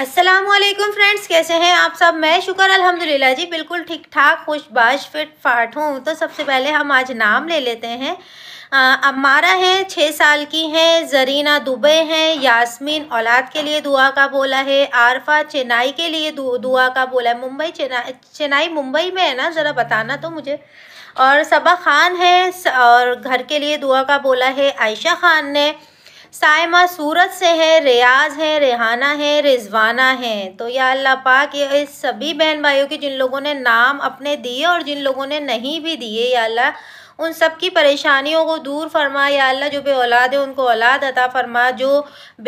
Aslam friends कैसे हैं आप सब मैं शुक्र अल्हम्दुलिल्लाह जी बिल्कुल ठीक ठाक खुशबाश फिट फाट हूँ तो सबसे पहले हम आज नाम ले लेते हैं अमारा हैं छः साल की हैं जरीना दुबे हैं यास्मीन औलाद के लिए दुआ का बोला है आरफा चेन्नई के लिए दु, दुआ का बोला है मुंबई चेन्नई मुंबई में है ना ज़रा बताना तो मुझे और सबा खान है और घर के लिए दुआ का बोला है आयशा खान ने सायमा सूरत से है रियाज है रेहाना है रिजवाना है तो या अल्लाह पाक ये इस सभी बहन भाइयों के जिन लोगों ने नाम अपने दिए और जिन लोगों ने नहीं भी दिए या अल्लाह उन सब की परेशानियों को दूर फरमा या अल्लाह जो बे औलाद है उनको औलाद अता फरमा जो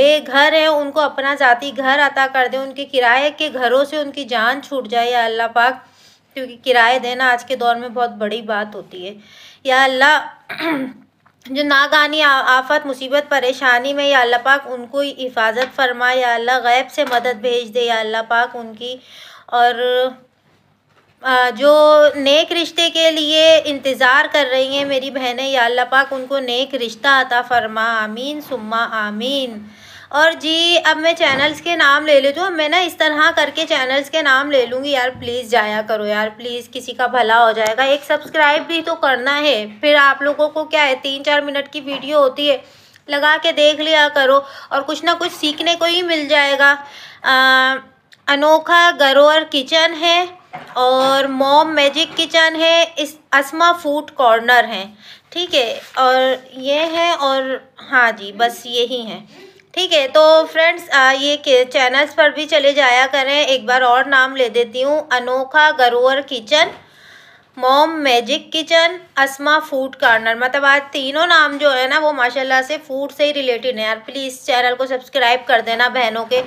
बेघर है उनको अपना ज़ाती घर अता कर दे उनके किराए के घरों से उनकी जान छूट जाए या अल्लाह पाक क्योंकि किराए देना आज के दौर में बहुत बड़ी बात होती है या अल्लाह जो नागानी आफत मुसीबत परेशानी में या अल्लाह पाक उनको हिफाजत फरमाए या अल्लाह गैब से मदद भेज दे या अल्लाह पाक उनकी और जो नेक रिश्ते के लिए इंतज़ार कर रही हैं मेरी बहनें या अल्लाह पाक उनको नेक रिश्ता अता फरमा आमीन सुम्मा आमीन और जी अब मैं चैनल्स के नाम ले लेती हूँ मैं ना इस तरह करके चैनल्स के नाम ले लूँगी यार प्लीज़ जाया करो यार प्लीज़ किसी का भला हो जाएगा एक सब्सक्राइब भी तो करना है फिर आप लोगों को क्या है तीन चार मिनट की वीडियो होती है लगा के देख लिया करो और कुछ ना कुछ सीखने को ही मिल जाएगा आ, अनोखा गरोर किचन है और मॉम मैजिक किचन है इस असमा फूड कॉर्नर है ठीक है और ये है और हाँ जी बस यही है ठीक है तो फ्रेंड्स ये चैनल्स पर भी चले जाया करें एक बार और नाम ले देती हूँ Anokha Grover kitchen mom magic kitchen Asma food corner मतलब आज तीनों नाम जो है ना वो माशाल्लाह से फूड से ही रिलेटेड है यार प्लीज़ चैनल को सब्सक्राइब कर देना बहनों के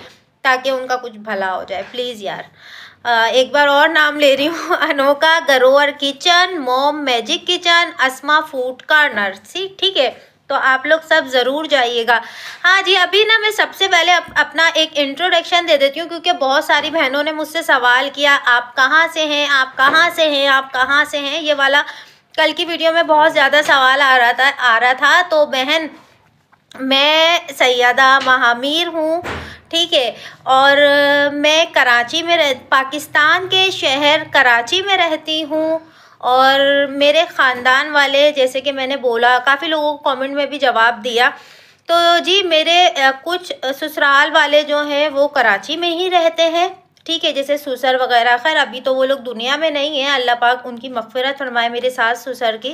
ताकि उनका कुछ भला हो जाए प्लीज़ यार एक बार और नाम ले रही हूँ Anokha Grover kitchen mom magic kitchen Asma food corner सी ठीक है तो आप लोग सब ज़रूर जाइएगा हाँ जी अभी ना मैं सबसे पहले अप, अपना एक इंट्रोडक्शन दे देती हूँ क्योंकि बहुत सारी बहनों ने मुझसे सवाल किया आप कहाँ से हैं आप कहाँ से हैं आप कहाँ से हैं ये वाला कल की वीडियो में बहुत ज़्यादा सवाल आ रहा था आ रहा था तो बहन मैं सैदा महामीर हूँ ठीक है और मैं कराची में रह पाकिस्तान के शहर कराची में रहती हूँ और मेरे ख़ानदान वाले जैसे कि मैंने बोला काफ़ी लोगों को कॉमेंट में भी जवाब दिया तो जी मेरे कुछ ससुराल वाले जो हैं वो कराची में ही रहते हैं ठीक है जैसे सुसर वगैरह खैर अभी तो वो लोग दुनिया में नहीं हैं अल्लाह पाक उनकी मफफरत फरमाए मेरे सास सुसर की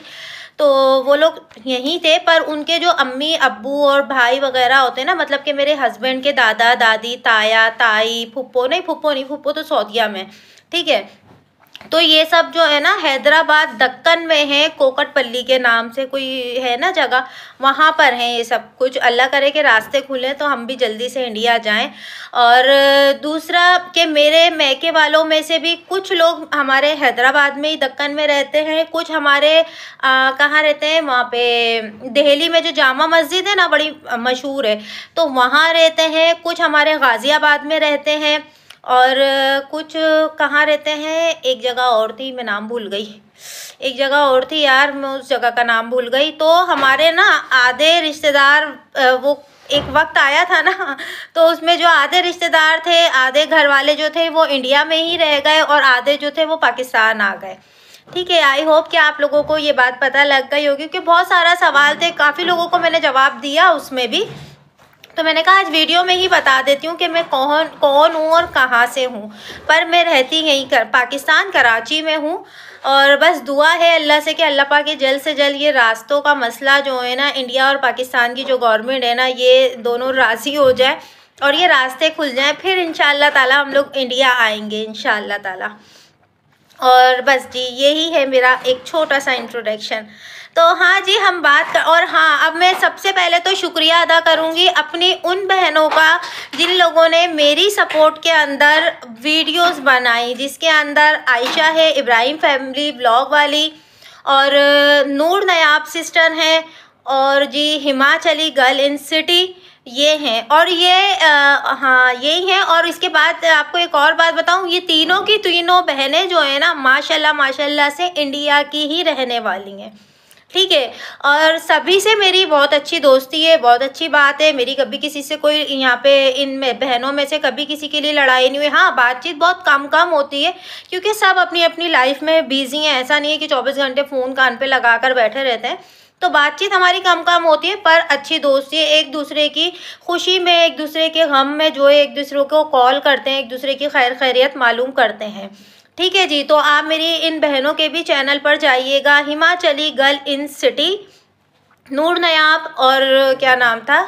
तो वो लोग यहीं थे पर उनके जो अम्मी अब्बू और भाई वगैरह होते हैं ना मतलब कि मेरे हस्बैंड के दादा दादी ताया ताई फुप्पो नहीं फुप्पो नहीं फुप्पो तो सऊदिया में ठीक है तो ये सब जो है ना हैदराबाद दक्कन में है कोकटपल्ली के नाम से कोई है ना जगह वहाँ पर है ये सब कुछ अल्लाह करे के रास्ते खुले तो हम भी जल्दी से इंडिया जाएं और दूसरा कि मेरे मैके वालों में से भी कुछ लोग हमारे हैदराबाद में ही दक्कन में रहते हैं कुछ हमारे कहाँ रहते हैं वहाँ पे दिल्ली में जो जामा मस्जिद है ना बड़ी मशहूर है तो वहाँ रहते हैं कुछ हमारे गाज़ियाबाद में रहते हैं और कुछ कहाँ रहते हैं एक जगह और थी मैं नाम भूल गई एक जगह और थी यार मैं उस जगह का नाम भूल गई तो हमारे ना आधे रिश्तेदार वो एक वक्त आया था ना तो उसमें जो आधे रिश्तेदार थे आधे घर वाले जो थे वो इंडिया में ही रह गए और आधे जो थे वो पाकिस्तान आ गए ठीक है आई होप कि आप लोगों को ये बात पता लग गई होगी क्योंकि बहुत सारा सवाल थे काफ़ी लोगों को मैंने जवाब दिया उसमें भी तो मैंने कहा आज वीडियो में ही बता देती हूँ कि मैं कौन कौन हूँ और कहाँ से हूँ पर मैं रहती यहीं कर पाकिस्तान कराची में हूँ और बस दुआ है अल्लाह से कि अल्लाह पाक के जल्द से जल्द ये रास्तों का मसला जो है ना इंडिया और पाकिस्तान की जो गवर्नमेंट है ना ये दोनों राज़ी हो जाए और ये रास्ते खुल जाएँ फिर इन ताला हम लोग इंडिया आएंगे इन ताला और बस जी यही है मेरा एक छोटा सा इंट्रोडक्शन तो हाँ जी हम बात कर और हाँ अब मैं सबसे पहले तो शुक्रिया अदा करूँगी अपनी उन बहनों का जिन लोगों ने मेरी सपोर्ट के अंदर वीडियोस बनाई जिसके अंदर आयशा है इब्राहिम फैमिली ब्लॉग वाली और नूर नयाब सिस्टर हैं और जी हिमाचली गर्ल इन सिटी ये हैं और ये आ, हाँ यही हैं और इसके बाद आपको एक और बात बताऊँ ये तीनों की तीनों बहनें जो है ना माशाल्लाह माशाल्लाह से इंडिया की ही रहने वाली हैं ठीक है और सभी से मेरी बहुत अच्छी दोस्ती है बहुत अच्छी बात है मेरी कभी किसी से कोई यहाँ पे इन में बहनों में से कभी किसी के लिए लड़ाई नहीं हुई हाँ बातचीत बहुत कम कम होती है क्योंकि सब अपनी अपनी लाइफ में बिजी हैं ऐसा नहीं है कि चौबीस घंटे फ़ोन कान पे लगा कर बैठे रहते हैं तो बातचीत हमारी कम कम होती है पर अच्छी दोस्ती है एक दूसरे की खुशी में एक दूसरे के गम में जो एक दूसरे को कॉल करते हैं एक दूसरे की खैर खैरियत मालूम करते हैं ठीक है जी तो आप मेरी इन बहनों के भी चैनल पर जाइएगा Himachali girl in city Noor Nayab और क्या नाम था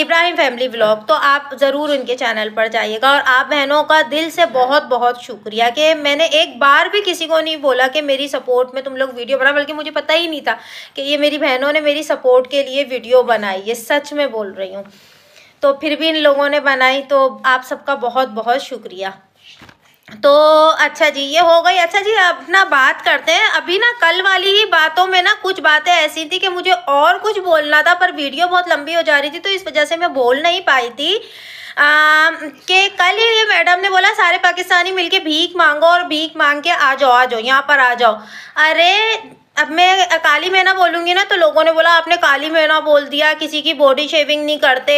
इब्राहिम फैमिली व्लॉग तो आप ज़रूर उनके चैनल पर जाइएगा और आप बहनों का दिल से बहुत बहुत शुक्रिया कि मैंने एक बार भी किसी को नहीं बोला कि मेरी सपोर्ट में तुम लोग वीडियो बना बल्कि मुझे पता ही नहीं था कि ये मेरी बहनों ने मेरी सपोर्ट के लिए वीडियो बनाई ये सच में बोल रही हूँ तो फिर भी इन लोगों ने बनाई तो आप सबका बहुत बहुत शुक्रिया तो अच्छा जी ये हो गई अच्छा जी अब ना बात करते हैं अभी ना कल वाली ही बातों में ना कुछ बातें ऐसी थी कि मुझे और कुछ बोलना था पर वीडियो बहुत लंबी हो जा रही थी तो इस वजह से मैं बोल नहीं पाई थी कि कल ही ये मैडम ने बोला सारे पाकिस्तानी मिलके भीख मांगो और भीख मांग के आ जाओ आ जाओ यहाँ पर आ जाओ अरे अब मैं काली मैना बोलूँगी ना तो लोगों ने बोला आपने काली मैना बोल दिया किसी की बॉडी शेविंग नहीं करते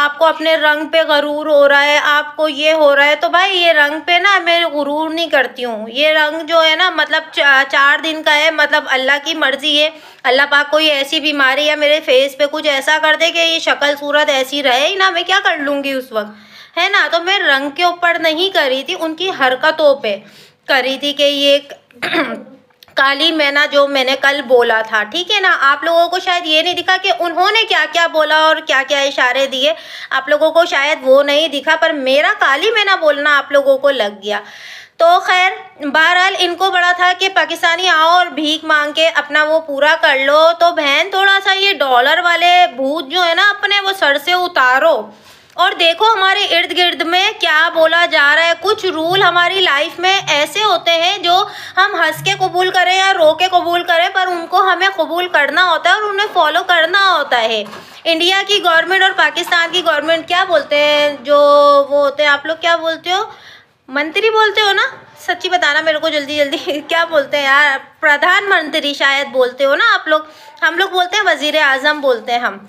आपको अपने रंग पे गरूर हो रहा है आपको ये हो रहा है तो भाई ये रंग पे ना मैं गुरूर नहीं करती हूँ ये रंग जो है ना मतलब चार दिन का है मतलब अल्लाह की मर्ज़ी है अल्लाह पाक कोई ऐसी बीमारी या मेरे फेस पर कुछ ऐसा कर दे कि ये शक्ल सूरत ऐसी रहे ही ना मैं क्या कर लूँगी उस वक्त है ना तो मैं रंग के ऊपर नहीं करी थी उनकी हरकतों पर करी थी कि ये काली मैना जो मैंने कल बोला था ठीक है ना आप लोगों को शायद ये नहीं दिखा कि उन्होंने क्या क्या बोला और क्या क्या इशारे दिए आप लोगों को शायद वो नहीं दिखा पर मेरा काली मैना बोलना आप लोगों को लग गया तो खैर बहरहाल इनको बड़ा था कि पाकिस्तानी आओ और भीख मांग के अपना वो पूरा कर लो तो बहन थोड़ा सा ये डॉलर वाले भूत जो है ना अपने वो सर से उतारो और देखो हमारे इर्द गिर्द में क्या बोला जा रहा है कुछ रूल हमारी लाइफ में ऐसे होते हैं जो हम हंस के कबूल करें या रो के कबूल करें पर उनको हमें कबूल करना होता है और उन्हें फॉलो करना होता है इंडिया की गवर्नमेंट और पाकिस्तान की गवर्नमेंट क्या बोलते हैं जो वो होते हैं आप लोग क्या बोलते हो मंत्री बोलते हो ना सच्ची बताना मेरे को जल्दी जल्दी क्या बोलते हैं यार प्रधानमंत्री शायद बोलते हो ना आप लोग हम लोग बोलते हैं वज़ी अजम बोलते हैं हम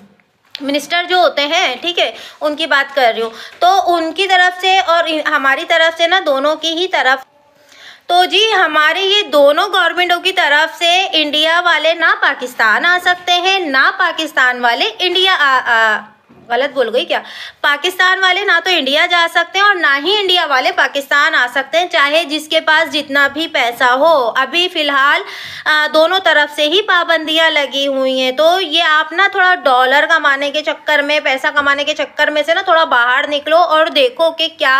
मिनिस्टर जो होते हैं ठीक है उनकी बात कर रही हूँ तो उनकी तरफ से और हमारी तरफ से ना दोनों की ही तरफ तो जी हमारे ये दोनों गवर्नमेंटों की तरफ से इंडिया वाले ना पाकिस्तान आ सकते हैं ना पाकिस्तान वाले इंडिया आ, आ, गलत बोल गई क्या पाकिस्तान वाले ना तो इंडिया जा सकते हैं और ना ही इंडिया वाले पाकिस्तान आ सकते हैं चाहे जिसके पास जितना भी पैसा हो अभी फ़िलहाल दोनों तरफ से ही पाबंदियाँ लगी हुई हैं तो ये आप ना थोड़ा डॉलर कमाने के चक्कर में पैसा कमाने के चक्कर में से ना थोड़ा बाहर निकलो और देखो कि क्या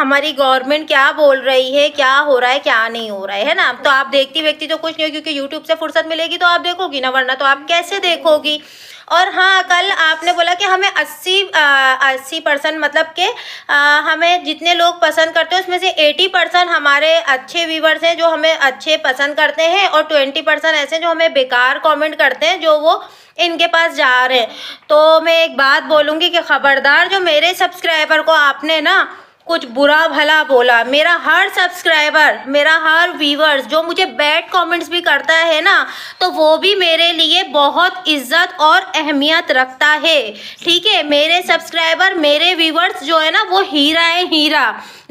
हमारी गवर्नमेंट क्या बोल रही है क्या हो रहा है क्या नहीं हो रहा है है ना तो आप देखती व्यक्ति तो कुछ नहीं हो क्योंकि यूट्यूब से फुर्सत मिलेगी तो आप देखोगी ना वरना तो आप कैसे देखोगी और हाँ कल आपने बोला कि हमें अस्सी अस्सी परसेंट मतलब के आ, हमें जितने लोग पसंद करते हैं उसमें से एटी परसेंट हमारे अच्छे व्यूवर्स हैं जो हमें अच्छे पसंद करते हैं और ट्वेंटी परसेंट ऐसे जो हमें बेकार कमेंट करते हैं जो वो इनके पास जा रहे हैं तो मैं एक बात बोलूँगी कि ख़बरदार जो मेरे सब्सक्राइबर को आपने ना कुछ बुरा भला बोला मेरा हर सब्सक्राइबर मेरा हर व्यूवर्स जो मुझे बैड कमेंट्स भी करता है ना तो वो भी मेरे लिए बहुत इज्जत और अहमियत रखता है ठीक है मेरे सब्सक्राइबर मेरे व्यूवर्स जो है ना वो हीरा है हीरा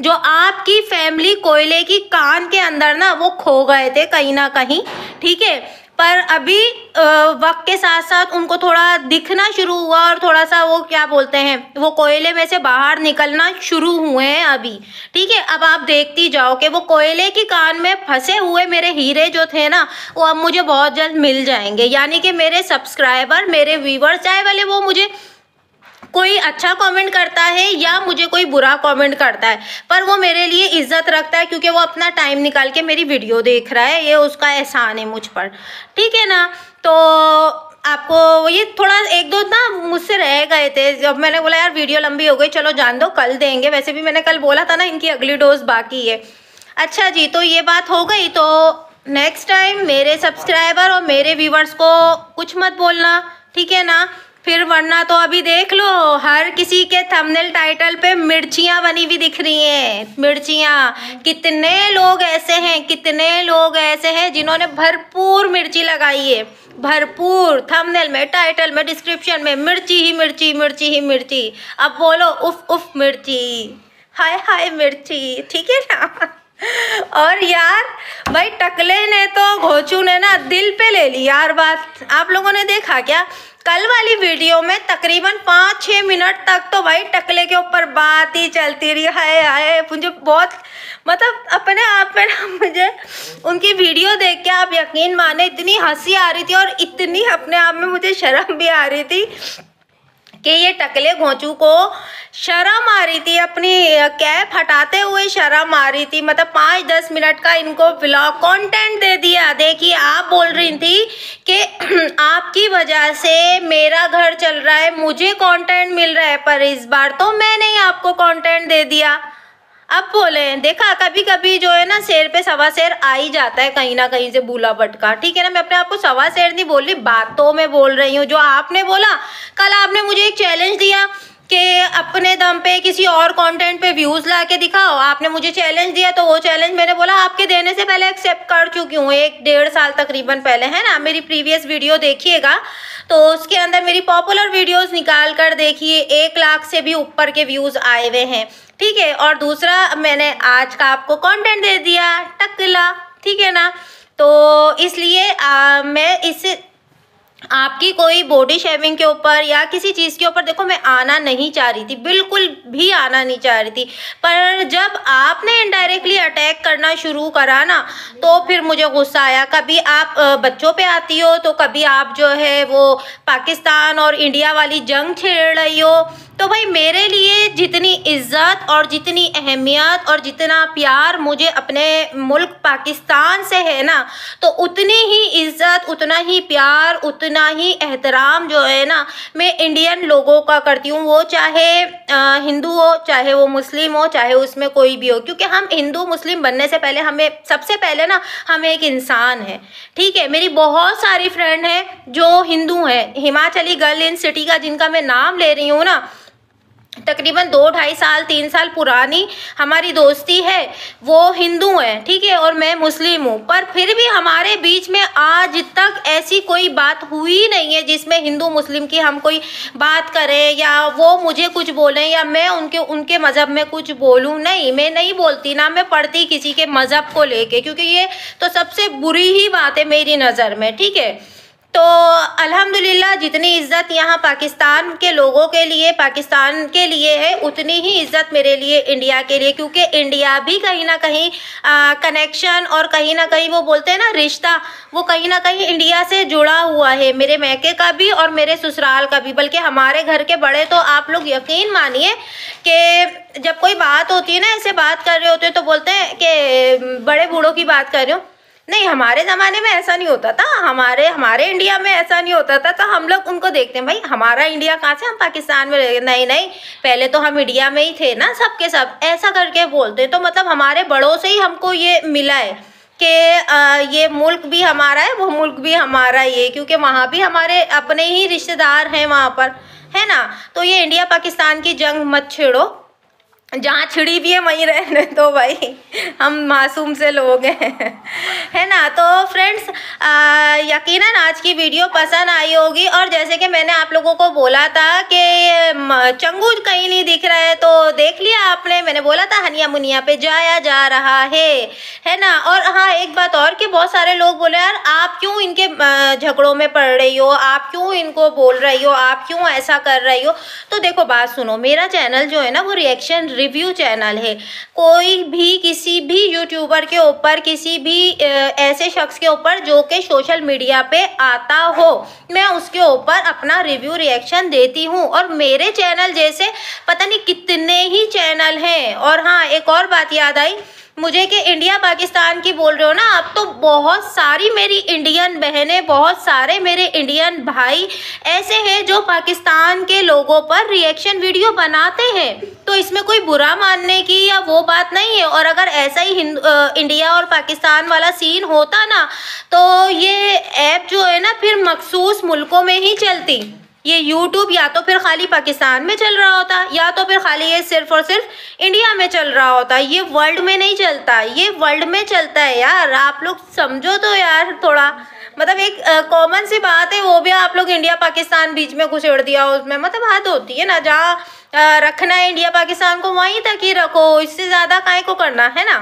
जो आपकी फैमिली कोयले की कान के अंदर ना वो खो गए थे कहीं ना कहीं ठीक है पर अभी वक्त के साथ साथ उनको थोड़ा दिखना शुरू हुआ और थोड़ा सा वो क्या बोलते हैं वो कोयले में से बाहर निकलना शुरू हुए हैं अभी ठीक है अब आप देखती जाओ कि वो कोयले की कान में फंसे हुए मेरे हीरे जो थे ना वो अब मुझे बहुत जल्द मिल जाएंगे यानी कि मेरे सब्सक्राइबर मेरे व्यूवर चाहे वाले वो मुझे कोई अच्छा कमेंट करता है या मुझे कोई बुरा कमेंट करता है पर वो मेरे लिए इज्जत रखता है क्योंकि वो अपना टाइम निकाल के मेरी वीडियो देख रहा है ये उसका एहसान है मुझ पर ठीक है ना तो आपको ये थोड़ा एक दो ना मुझसे रह गए थे जब मैंने बोला यार वीडियो लंबी हो गई चलो जान दो कल देंगे वैसे भी मैंने कल बोला था ना इनकी अगली डोज बाकी है अच्छा जी तो ये बात हो गई तो नेक्स्ट टाइम मेरे सब्सक्राइबर और मेरे व्यूवर्स को कुछ मत बोलना ठीक है ना फिर वरना तो अभी देख लो हर किसी के थंबनेल टाइटल पे मिर्चियाँ बनी हुई दिख रही हैं मिर्चियाँ कितने लोग ऐसे हैं कितने लोग ऐसे हैं जिन्होंने भरपूर मिर्ची लगाई है भरपूर थंबनेल में टाइटल में डिस्क्रिप्शन में मिर्ची ही मिर्ची मिर्ची ही मिर्ची अब बोलो उफ उफ मिर्ची हाय हाय मिर्ची ठीक है ना और यार भाई टकले ने तो घोचू ने ना दिल पे ले ली यार बात आप लोगों ने देखा क्या कल वाली वीडियो में तकरीबन पाँच छः मिनट तक तो भाई टकले के ऊपर बात ही चलती रही हाय हाय मुझे बहुत मतलब अपने आप में ना मुझे उनकी वीडियो देख के आप यकीन माने इतनी हंसी आ रही थी और इतनी अपने आप में मुझे शर्म भी आ रही थी कि ये टकले घोंचू को शर्म आ रही थी अपनी कैप हटाते हुए शर्म आ रही थी मतलब पाँच दस मिनट का इनको ब्लॉग कंटेंट दे दिया देखिए आप बोल रही थी कि आपकी वजह से मेरा घर चल रहा है मुझे कंटेंट मिल रहा है पर इस बार तो मैंने ही आपको कंटेंट दे दिया अब बोले देखा कभी कभी जो है ना शेर पे सवा शेर आ ही जाता है कहीं ना कहीं से बूला बटका ठीक है ना मैं अपने आप को सवा शेर नहीं बोल रही बातों में बोल रही हूँ जो आपने बोला कल आपने मुझे एक चैलेंज दिया कि अपने दम पे किसी और कंटेंट पे व्यूज़ ला के दिखाओ आपने मुझे चैलेंज दिया तो वो चैलेंज मैंने बोला आपके देने से पहले एक्सेप्ट कर चुकी हूँ एक डेढ़ साल तकरीबन पहले है ना मेरी प्रीवियस वीडियो देखिएगा तो उसके अंदर मेरी पॉपुलर वीडियोस निकाल कर देखिए एक लाख से भी ऊपर के व्यूज़ आए हुए हैं ठीक है और दूसरा मैंने आज का आपको कॉन्टेंट दे दिया टकला ठीक है ना तो इसलिए मैं इस आपकी कोई बॉडी शेविंग के ऊपर या किसी चीज़ के ऊपर देखो मैं आना नहीं चाह रही थी बिल्कुल भी आना नहीं चाह रही थी पर जब आपने इनडायरेक्टली अटैक करना शुरू करा ना तो फिर मुझे गुस्सा आया कभी आप बच्चों पे आती हो तो कभी आप जो है वो पाकिस्तान और इंडिया वाली जंग छेड़ रही हो तो भाई मेरे लिए जितनी इज्जत और जितनी अहमियत और जितना प्यार मुझे अपने मुल्क पाकिस्तान से है ना तो उतनी ही इज्जत उतना ही प्यार उतना ही एहतराम जो है ना मैं इंडियन लोगों का करती हूँ वो चाहे हिंदू हो चाहे वो मुस्लिम हो चाहे उसमें कोई भी हो क्योंकि हम हिंदू मुस्लिम बनने से पहले हमें सबसे पहले ना हम एक इंसान है ठीक है मेरी बहुत सारी फ्रेंड हैं जो हिंदू हैं हिमाचली गर्ल इन सिटी का जिनका मैं नाम ले रही हूँ ना तकरीबन दो ढाई साल तीन साल पुरानी हमारी दोस्ती है वो हिंदू हैं ठीक है और मैं मुस्लिम हूँ पर फिर भी हमारे बीच में आज तक ऐसी कोई बात हुई नहीं है जिसमें हिंदू मुस्लिम की हम कोई बात करें या वो मुझे कुछ बोलें या मैं उनके उनके मज़हब में कुछ बोलूँ नहीं मैं नहीं बोलती ना मैं पढ़ती किसी के मज़हब को लेके क्योंकि ये तो सबसे बुरी ही बात है मेरी नज़र में ठीक है तो अल्हम्दुलिल्लाह जितनी इज़्ज़त यहाँ पाकिस्तान के लोगों के लिए पाकिस्तान के लिए है उतनी ही इज़्ज़त मेरे लिए इंडिया के लिए क्योंकि इंडिया भी कहीं ना कहीं कनेक्शन और कहीं ना कहीं वो बोलते हैं ना रिश्ता वो कहीं ना कहीं इंडिया से जुड़ा हुआ है मेरे मैके का भी और मेरे ससुराल का भी बल्कि हमारे घर के बड़े तो आप लोग यकीन मानिए कि जब कोई बात होती है ना ऐसे बात कर रहे होते हैं तो बोलते हैं कि बड़े बूढ़ों की बात कर रहे हो नहीं हमारे ज़माने में ऐसा नहीं होता था हमारे हमारे इंडिया में ऐसा नहीं होता था तो हम लोग उनको देखते हैं भाई हमारा इंडिया कहाँ से हम पाकिस्तान में रह नहीं नहीं पहले तो हम इंडिया में ही थे ना सबके सब ऐसा करके बोलते तो मतलब हमारे बड़ों से ही हमको ये मिला है कि ये मुल्क भी हमारा है वो मुल्क भी हमारा ही है क्योंकि वहाँ भी हमारे अपने ही रिश्तेदार हैं वहाँ पर है ना तो ये इंडिया पाकिस्तान की जंग मत छेड़ो जहाँ छिड़ी भी है वहीं रहने तो भाई हम मासूम से लोग हैं है ना तो फ्रेंड्स यकीनन आज की वीडियो पसंद आई होगी और जैसे कि मैंने आप लोगों को बोला था कि चंगू कहीं नहीं दिख रहा है तो देख लिया आपने मैंने बोला था हनिया मुनिया पे जाया जा रहा है है ना और हाँ एक बात और कि बहुत सारे लोग बोले यार आप क्यों इनके झगड़ों में पड़ रही हो आप क्यों इनको बोल रही हो आप क्यों ऐसा कर रही हो तो देखो बात सुनो मेरा चैनल जो है ना वो रिएक्शन रिव्यू चैनल है कोई भी किसी भी यूट्यूबर के ऊपर किसी भी ऐसे शख्स के ऊपर जो कि सोशल मीडिया पे आता हो मैं उसके ऊपर अपना रिव्यू रिएक्शन देती हूँ और मेरे चैनल जैसे पता नहीं कितने ही चैनल हैं और हाँ एक और बात याद आई मुझे कि इंडिया पाकिस्तान की बोल रहे हो ना आप तो बहुत सारी मेरी इंडियन बहनें बहुत सारे मेरे इंडियन भाई ऐसे हैं जो पाकिस्तान के लोगों पर रिएक्शन वीडियो बनाते हैं तो इसमें कोई बुरा मानने की या वो बात नहीं है और अगर ऐसा ही इंडिया और पाकिस्तान वाला सीन होता ना तो ये ऐप जो है ना फिर मखसूस मुल्कों में ही चलती ये यूट्यूब या तो फिर खाली पाकिस्तान में चल रहा होता या तो फिर खाली ये सिर्फ और सिर्फ इंडिया में चल रहा होता ये वर्ल्ड में नहीं चलता ये वर्ल्ड में चलता है यार आप लोग समझो तो यार थोड़ा मतलब एक कॉमन सी बात है वो भी आप लोग इंडिया पाकिस्तान बीच में कुछ उड़ दिया उसमें मतलब हद होती है ना जहाँ रखना है इंडिया पाकिस्तान को वहीं तक ही रखो इससे ज़्यादा काय को करना है ना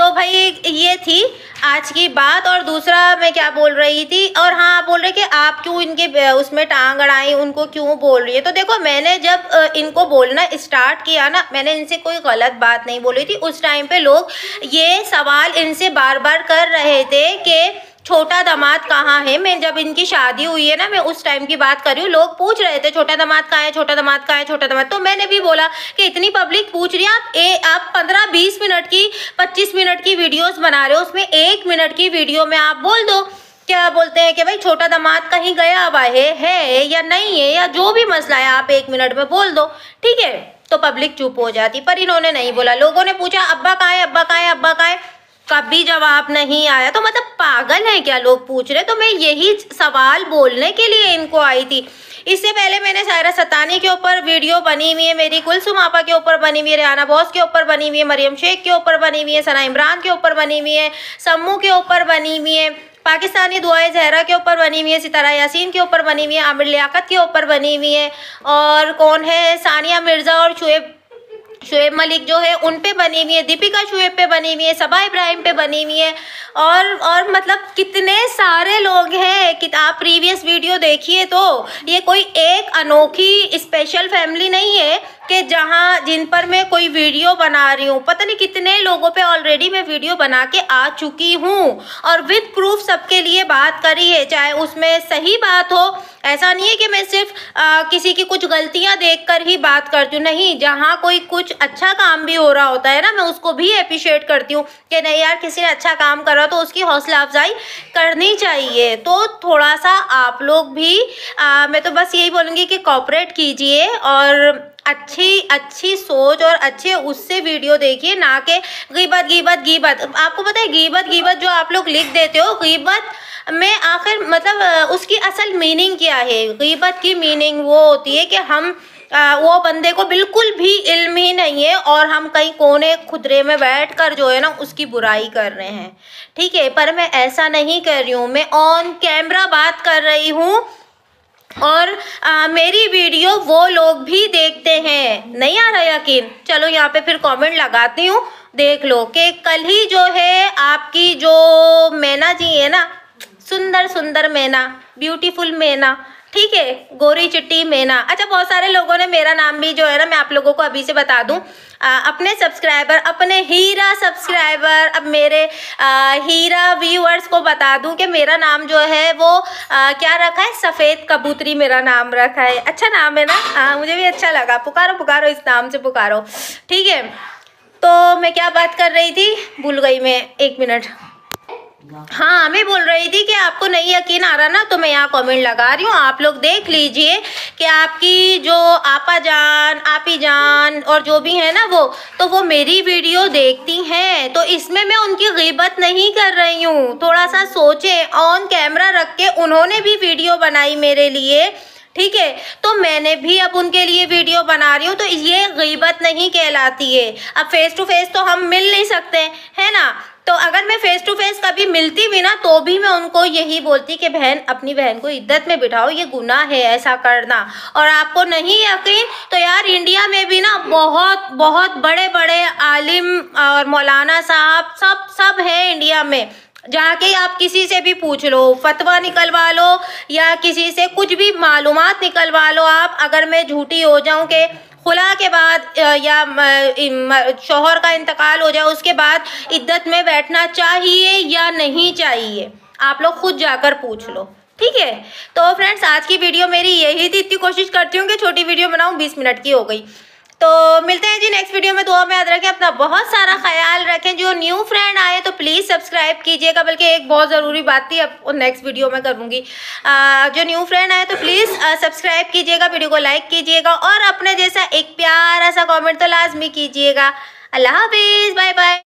तो भाई ये थी आज की बात और दूसरा मैं क्या बोल रही थी और हाँ आप बोल रहे कि आप क्यों इनके उसमें टांग अड़ाई उनको क्यों बोल रही है तो देखो मैंने जब इनको बोलना स्टार्ट किया ना मैंने इनसे कोई गलत बात नहीं बोली थी उस टाइम पे लोग ये सवाल इनसे बार बार कर रहे थे कि छोटा दामाद कहाँ है मैं जब इनकी शादी हुई है ना मैं उस टाइम की बात कर रही हूँ लोग पूछ रहे थे छोटा दामाद कहाँ है छोटा दामाद कहाँ है छोटा दामाद तो मैंने भी बोला कि इतनी पब्लिक पूछ रही है आप ए आप पंद्रह बीस मिनट की पच्चीस मिनट की वीडियोस बना रहे हो उसमें एक मिनट की वीडियो में आप बोल दो क्या बोलते हैं कि भाई छोटा दामाद कहीं गया हुआ है, है या नहीं है या जो भी मसला है आप एक मिनट में बोल दो ठीक है तो पब्लिक चुप हो जाती पर इन्होंने नहीं बोला लोगों ने पूछा अब्बा कहाँ है अब्बा कहाँ है अब्बा कहाँ है कभी जवाब नहीं आया तो मतलब पागल है क्या लोग पूछ रहे तो मैं यही सवाल बोलने के लिए इनको आई थी इससे पहले मैंने सायरा सतानी के ऊपर वीडियो बनी हुई है मेरी कुलसुमापा के ऊपर बनी हुई है रियाना बॉस के ऊपर बनी हुई है मरियम शेख के ऊपर बनी हुई है सना इमरान के ऊपर बनी हुई है सम्मू के ऊपर बनी हुई है पाकिस्तानी दुआएं जहरा के ऊपर बनी हुई है सितारा यासीन के ऊपर बनी हुई है आमिर लियाकत के ऊपर बनी हुई है और कौन है सानिया मिर्ज़ा और शुएब शुएब मलिक जो है उन पे बनी हुई है दीपिका शुएब पे बनी हुई है सबा इब्राहिम पे बनी हुई है और और मतलब कितने सारे लोग हैं कि आप प्रीवियस वीडियो देखिए तो ये कोई एक अनोखी स्पेशल फैमिली नहीं है कि जहाँ जिन पर मैं कोई वीडियो बना रही हूँ पता नहीं कितने लोगों पे ऑलरेडी मैं वीडियो बना के आ चुकी हूँ और विद प्रूफ सबके लिए बात करी है चाहे उसमें सही बात हो ऐसा नहीं है कि मैं सिर्फ आ, किसी की कुछ गलतियाँ देख कर ही बात करती हूँ नहीं जहाँ कोई कुछ अच्छा काम भी हो रहा होता है ना मैं उसको भी अप्रिशिएट करती हूँ कि नहीं यार किसी ने अच्छा काम करा तो उसकी हौसला अफजाई करनी चाहिए तो थोड़ा सा आप लोग भी आ, मैं तो बस यही बोलूँगी कि कॉपरेट कीजिए और अच्छी अच्छी सोच और अच्छे उससे वीडियो देखिए ना के गीबत गीबत गीबत आपको पता है गीबत गीबत जो आप लोग लिख देते हो गीबत में आखिर मतलब उसकी असल मीनिंग क्या है गीबत की मीनिंग वो होती है कि हम आ, वो बंदे को बिल्कुल भी इल्म ही नहीं है और हम कहीं कोने खुदरे में बैठ कर जो है ना उसकी बुराई कर रहे हैं ठीक है पर मैं ऐसा नहीं कर रही हूँ मैं ऑन कैमरा बात कर रही हूँ और आ, मेरी वीडियो वो लोग भी देखते हैं नहीं आ रहा यकीन चलो यहाँ पे फिर कमेंट लगाती हूँ देख लो कि कल ही जो है आपकी जो मैना जी है ना सुंदर सुंदर मैना ब्यूटीफुल मैना ठीक है गोरी चिट्टी मेना अच्छा बहुत सारे लोगों ने मेरा नाम भी जो है ना मैं आप लोगों को अभी से बता दूं आ, अपने सब्सक्राइबर अपने हीरा सब्सक्राइबर अब मेरे आ, हीरा व्यूअर्स को बता दूं कि मेरा नाम जो है वो आ, क्या रखा है सफ़ेद कबूतरी मेरा नाम रखा है अच्छा नाम है ना आ, मुझे भी अच्छा लगा पुकारो पुकारो इस नाम से पुकारो ठीक है तो मैं क्या बात कर रही थी भूल गई मैं एक मिनट हाँ मैं बोल रही थी कि आपको नहीं यकीन आ रहा ना तो मैं यहाँ कमेंट लगा रही हूँ आप लोग देख लीजिए कि आपकी जो आपा जान आपी जान और जो भी है ना वो तो वो मेरी वीडियो देखती हैं तो इसमें मैं उनकी गिबत नहीं कर रही हूँ थोड़ा सा सोचे ऑन कैमरा रख के उन्होंने भी वीडियो बनाई मेरे लिए ठीक है तो मैंने भी अब उनके लिए वीडियो बना रही हूँ तो ये गिबत नहीं कहलाती है अब फेस टू फेस तो हम मिल नहीं सकते है ना तो अगर मैं फेस टू फेस कभी मिलती भी ना तो भी मैं उनको यही बोलती कि बहन अपनी बहन को इज्जत में बिठाओ ये गुनाह है ऐसा करना और आपको नहीं यकीन तो यार इंडिया में भी ना बहुत बहुत बड़े बड़े आलिम और मौलाना साहब सब सब है इंडिया में जहाँ के आप किसी से भी पूछ लो फतवा निकलवा लो या किसी से कुछ भी मालूम निकलवा लो आप अगर मैं झूठी हो जाऊँ कि खुला के बाद या शोहर का इंतकाल हो जाए उसके बाद इद्दत में बैठना चाहिए या नहीं चाहिए आप लोग खुद जाकर पूछ लो ठीक है तो फ्रेंड्स आज की वीडियो मेरी यही थी इतनी कोशिश करती हूँ कि छोटी वीडियो बनाऊँ बीस मिनट की हो गई तो मिलते हैं जी नेक्स्ट वीडियो में दुआ में याद रखें अपना बहुत सारा ख्याल रखें जो न्यू फ्रेंड आए तो प्लीज़ सब्सक्राइब कीजिएगा बल्कि एक बहुत ज़रूरी बात थी अब नेक्स्ट वीडियो में करूँगी जो न्यू फ्रेंड आए तो प्लीज़ सब्सक्राइब कीजिएगा वीडियो को लाइक कीजिएगा और अपने जैसा एक प्यारा सा कॉमेंट तो लाजमी कीजिएगा अल्लाह हाफिज़ बाय बाय